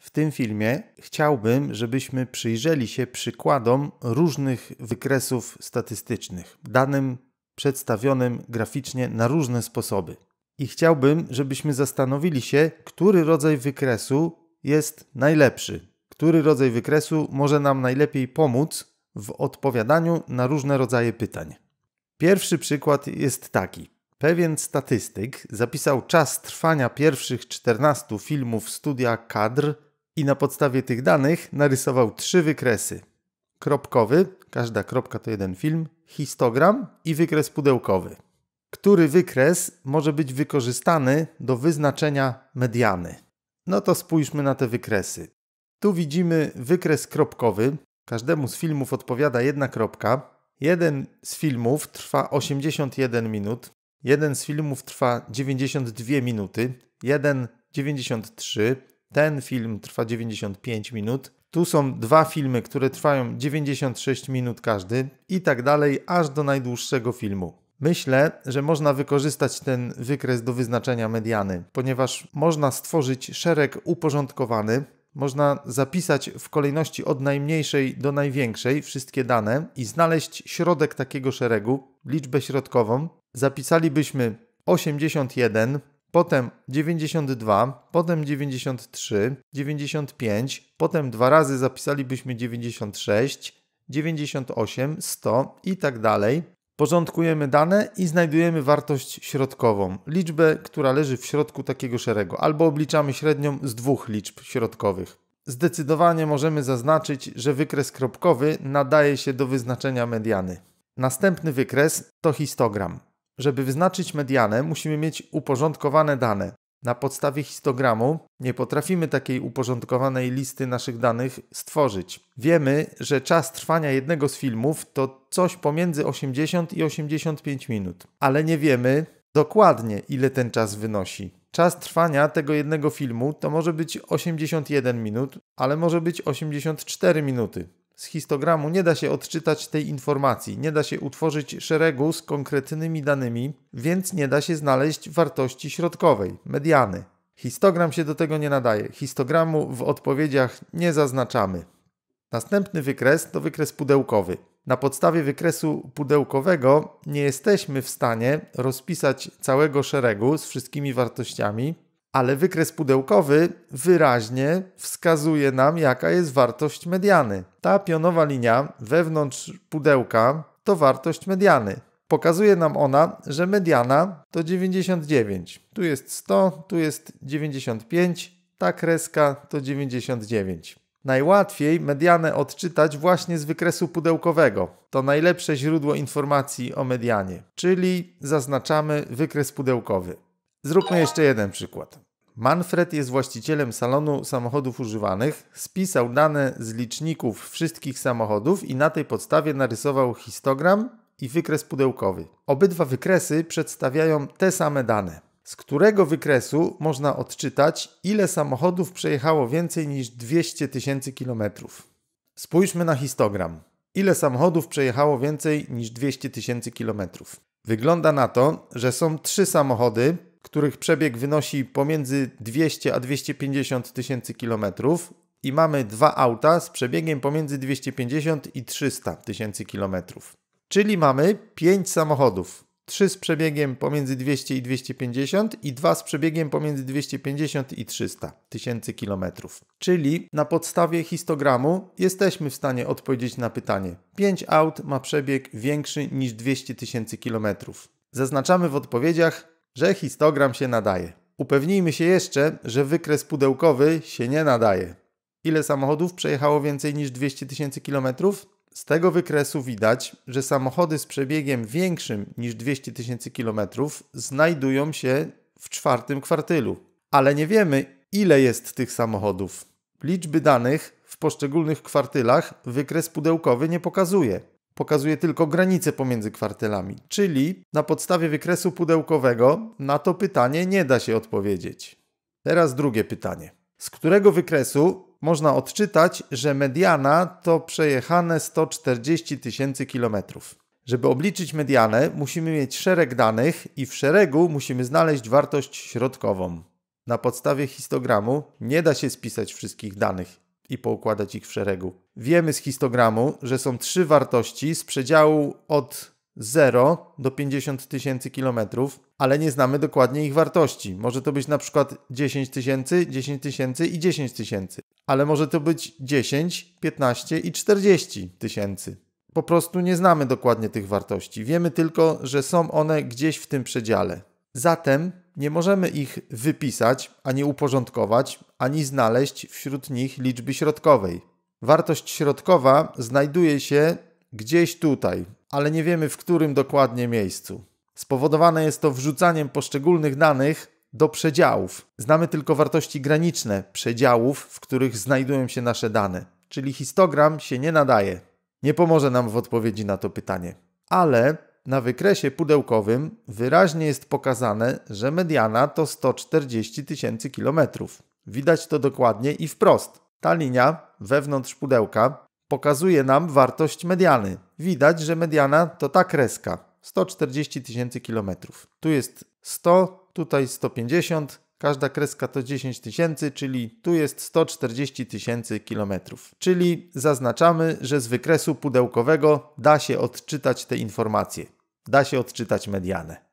W tym filmie chciałbym, żebyśmy przyjrzeli się przykładom różnych wykresów statystycznych, danym przedstawionym graficznie na różne sposoby. I chciałbym, żebyśmy zastanowili się, który rodzaj wykresu jest najlepszy, który rodzaj wykresu może nam najlepiej pomóc w odpowiadaniu na różne rodzaje pytań. Pierwszy przykład jest taki. Pewien statystyk zapisał czas trwania pierwszych 14 filmów studia kadr i na podstawie tych danych narysował trzy wykresy. Kropkowy, każda kropka to jeden film, histogram i wykres pudełkowy. Który wykres może być wykorzystany do wyznaczenia mediany? No to spójrzmy na te wykresy. Tu widzimy wykres kropkowy. Każdemu z filmów odpowiada jedna kropka. Jeden z filmów trwa 81 minut, jeden z filmów trwa 92 minuty, jeden 93, ten film trwa 95 minut. Tu są dwa filmy, które trwają 96 minut każdy i tak dalej, aż do najdłuższego filmu. Myślę, że można wykorzystać ten wykres do wyznaczenia mediany, ponieważ można stworzyć szereg uporządkowany, można zapisać w kolejności od najmniejszej do największej wszystkie dane i znaleźć środek takiego szeregu, liczbę środkową. Zapisalibyśmy 81, potem 92, potem 93, 95, potem dwa razy zapisalibyśmy 96, 98, 100 i tak dalej. Porządkujemy dane i znajdujemy wartość środkową, liczbę, która leży w środku takiego szeregu, albo obliczamy średnią z dwóch liczb środkowych. Zdecydowanie możemy zaznaczyć, że wykres kropkowy nadaje się do wyznaczenia mediany. Następny wykres to histogram. Żeby wyznaczyć medianę, musimy mieć uporządkowane dane. Na podstawie histogramu nie potrafimy takiej uporządkowanej listy naszych danych stworzyć. Wiemy, że czas trwania jednego z filmów to coś pomiędzy 80 i 85 minut, ale nie wiemy dokładnie, ile ten czas wynosi. Czas trwania tego jednego filmu to może być 81 minut, ale może być 84 minuty z histogramu nie da się odczytać tej informacji, nie da się utworzyć szeregu z konkretnymi danymi, więc nie da się znaleźć wartości środkowej, mediany. Histogram się do tego nie nadaje. Histogramu w odpowiedziach nie zaznaczamy. Następny wykres to wykres pudełkowy. Na podstawie wykresu pudełkowego nie jesteśmy w stanie rozpisać całego szeregu z wszystkimi wartościami, ale wykres pudełkowy wyraźnie wskazuje nam, jaka jest wartość mediany. Ta pionowa linia wewnątrz pudełka to wartość mediany. Pokazuje nam ona, że mediana to 99. Tu jest 100, tu jest 95, ta kreska to 99. Najłatwiej medianę odczytać właśnie z wykresu pudełkowego. To najlepsze źródło informacji o medianie, czyli zaznaczamy wykres pudełkowy. Zróbmy jeszcze jeden przykład. Manfred jest właścicielem salonu samochodów używanych, spisał dane z liczników wszystkich samochodów i na tej podstawie narysował histogram i wykres pudełkowy. Obydwa wykresy przedstawiają te same dane, z którego wykresu można odczytać, ile samochodów przejechało więcej niż 200 tysięcy kilometrów. Spójrzmy na histogram. Ile samochodów przejechało więcej niż 200 tysięcy kilometrów? Wygląda na to, że są trzy samochody, których przebieg wynosi pomiędzy 200 a 250 tysięcy kilometrów i mamy dwa auta z przebiegiem pomiędzy 250 i 300 tysięcy kilometrów. Czyli mamy 5 samochodów. 3 z przebiegiem pomiędzy 200 i 250 i 2 z przebiegiem pomiędzy 250 i 300 tysięcy kilometrów. Czyli na podstawie histogramu jesteśmy w stanie odpowiedzieć na pytanie. 5 aut ma przebieg większy niż 200 tysięcy kilometrów. Zaznaczamy w odpowiedziach że histogram się nadaje. Upewnijmy się jeszcze, że wykres pudełkowy się nie nadaje. Ile samochodów przejechało więcej niż 200 tysięcy kilometrów? Z tego wykresu widać, że samochody z przebiegiem większym niż 200 tysięcy kilometrów znajdują się w czwartym kwartylu. Ale nie wiemy, ile jest tych samochodów. Liczby danych w poszczególnych kwartylach wykres pudełkowy nie pokazuje pokazuje tylko granice pomiędzy kwartylami, czyli na podstawie wykresu pudełkowego na to pytanie nie da się odpowiedzieć. Teraz drugie pytanie. Z którego wykresu można odczytać, że mediana to przejechane 140 tysięcy kilometrów? Żeby obliczyć medianę, musimy mieć szereg danych i w szeregu musimy znaleźć wartość środkową. Na podstawie histogramu nie da się spisać wszystkich danych i poukładać ich w szeregu. Wiemy z histogramu, że są trzy wartości z przedziału od 0 do 50 tysięcy kilometrów, ale nie znamy dokładnie ich wartości. Może to być na przykład 10 tysięcy, 10 tysięcy i 10 tysięcy, ale może to być 10, 15 i 40 tysięcy. Po prostu nie znamy dokładnie tych wartości. Wiemy tylko, że są one gdzieś w tym przedziale. Zatem nie możemy ich wypisać, ani uporządkować, ani znaleźć wśród nich liczby środkowej. Wartość środkowa znajduje się gdzieś tutaj, ale nie wiemy w którym dokładnie miejscu. Spowodowane jest to wrzucaniem poszczególnych danych do przedziałów. Znamy tylko wartości graniczne przedziałów, w których znajdują się nasze dane, czyli histogram się nie nadaje. Nie pomoże nam w odpowiedzi na to pytanie. Ale na wykresie pudełkowym wyraźnie jest pokazane, że mediana to 140 tysięcy kilometrów. Widać to dokładnie i wprost. Ta linia wewnątrz pudełka pokazuje nam wartość mediany. Widać, że mediana to ta kreska 140 tysięcy kilometrów. Tu jest 100, tutaj 150, Każda kreska to 10 tysięcy, czyli tu jest 140 tysięcy kilometrów. Czyli zaznaczamy, że z wykresu pudełkowego da się odczytać te informacje, da się odczytać medianę.